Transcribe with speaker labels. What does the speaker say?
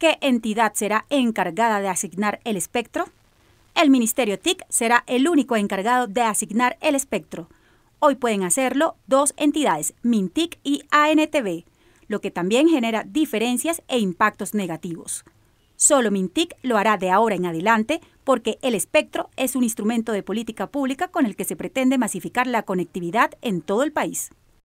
Speaker 1: ¿Qué entidad será encargada de asignar el espectro? El Ministerio TIC será el único encargado de asignar el espectro. Hoy pueden hacerlo dos entidades, MINTIC y ANTB, lo que también genera diferencias e impactos negativos. Solo MINTIC lo hará de ahora en adelante porque el espectro es un instrumento de política pública con el que se pretende masificar la conectividad en todo el país.